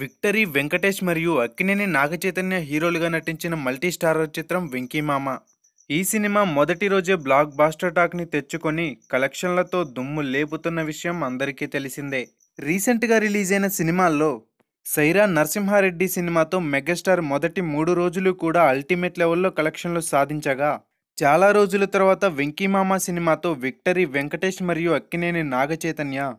victory Venkatesh మరియు అక్కినేని నాగచైతన్య హీరోలుగా నటించిన మల్టీ స్టారర్ చిత్రం వెంకీమామ ఈ సినిమా మొదటి రోజే బ్లాక్ బాస్టర్ టాక్ని తెచ్చుకొని కలెక్షన్లతో దుమ్ము లేపుతున్న విషయం అందరికీ తెలిసిందే రీసెంట్గా రిలీజ్ అయిన సినిమాల్లో సైరా నరసింహారెడ్డి సినిమాతో మెగాస్టార్ మొదటి మూడు రోజులు కూడా అల్టిమేట్ లెవెల్లో కలెక్షన్లు సాధించగా చాలా రోజుల తర్వాత వెంకీమామ సినిమాతో విక్టరీ వెంకటేష్ మరియు అక్కినేని నాగచైతన్య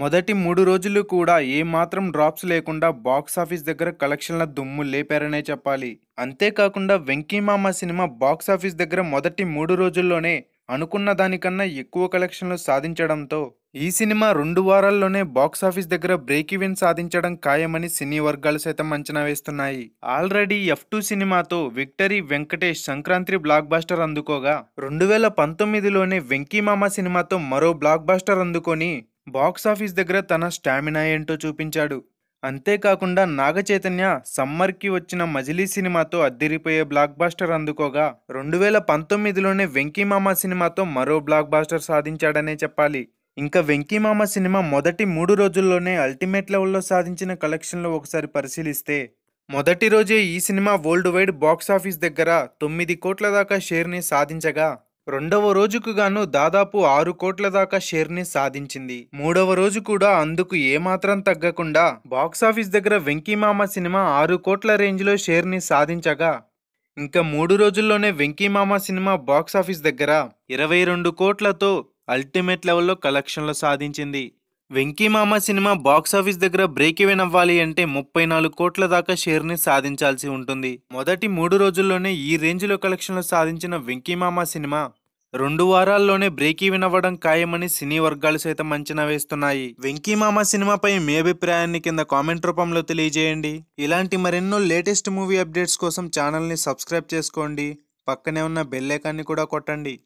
మొదటి మూడు రోజులు కూడా ఏమాత్రం డ్రాప్స్ లేకుండా బాక్స్ ఆఫీస్ దగ్గర కలెక్షన్ల దుమ్ము లేపారనే చెప్పాలి అంతేకాకుండా వెంకీమామ సినిమా బాక్స్ ఆఫీస్ దగ్గర మొదటి మూడు రోజుల్లోనే అనుకున్న దానికన్నా ఎక్కువ కలెక్షన్లు సాధించడంతో ఈ సినిమా రెండు వారాల్లోనే బాక్స్ ఆఫీస్ దగ్గర బ్రేక్ ఈవెన్ సాధించడం ఖాయమని సినీ వర్గాలు సైతం అంచనా వేస్తున్నాయి ఆల్రెడీ ఎఫ్ టూ సినిమాతో victory Venkatesh Sankranti blockbuster అందుకోగా రెండు వేల పంతొమ్మిదిలోనే వెంకీమామ సినిమాతో మరో బ్లాక్ బాస్టర్ అందుకొని బాక్సాఫీస్ దగ్గర తన స్టామినా ఏంటో చూపించాడు అంతేకాకుండా నాగచైతన్య సమ్మర్కి వచ్చిన మజిలీ సినిమాతో అద్దెరిపోయే బ్లాక్ బాస్టర్ అందుకోగా రెండు వేల పంతొమ్మిదిలోనే వెంకీమామ సినిమాతో మరో బ్లాక్ బాస్టర్ సాధించాడనే చెప్పాలి ఇంకా వెంకీమామ సినిమా మొదటి మూడు రోజుల్లోనే అల్టిమేట్ లెవెల్లో సాధించిన కలెక్షన్లు ఒకసారి పరిశీలిస్తే మొదటి రోజే ఈ సినిమా వరల్డ్ వైడ్ బాక్సాఫీస్ దగ్గర తొమ్మిది కోట్ల దాకా షేర్ని సాధించగా రెండవ రోజుకు గాను దాదాపు ఆరు కోట్ల దాకా షేర్ని సాధించింది మూడవ రోజు కూడా అందుకు ఏమాత్రం తగ్గకుండా బాక్సాఫీస్ దగ్గర వెంకీమామ సినిమా ఆరు కోట్ల రేంజ్లో షేర్ని సాధించగా ఇంకా మూడు రోజుల్లోనే వెంకీమామ సినిమా బాక్సాఫీస్ దగ్గర ఇరవై రెండు కోట్లతో అల్టిమేట్ లెవెల్లో కలెక్షన్లు సాధించింది వెంకీమామ సినిమా బాక్సాఫీస్ దగ్గర బ్రేక్ ఈవెన్ అవ్వాలి అంటే ముప్పై నాలుగు కోట్ల దాకా షేర్ని సాధించాల్సి ఉంటుంది మొదటి మూడు రోజుల్లోనే ఈ రేంజ్లో కలెక్షన్లు సాధించిన వెంకీమామ సినిమా రెండు వారాల్లోనే బ్రేక్ ఈవెన్ అవ్వడం ఖాయమని సినీ వర్గాలు సైతం అంచనా వేస్తున్నాయి వెంకీమామ సినిమాపై మీ అభిప్రాయాన్ని కింద కామెంట్ రూపంలో తెలియజేయండి ఇలాంటి మరెన్నో లేటెస్ట్ మూవీ అప్డేట్స్ కోసం ఛానల్ని సబ్స్క్రైబ్ చేసుకోండి పక్కనే ఉన్న బెల్లేకాన్ని కూడా కొట్టండి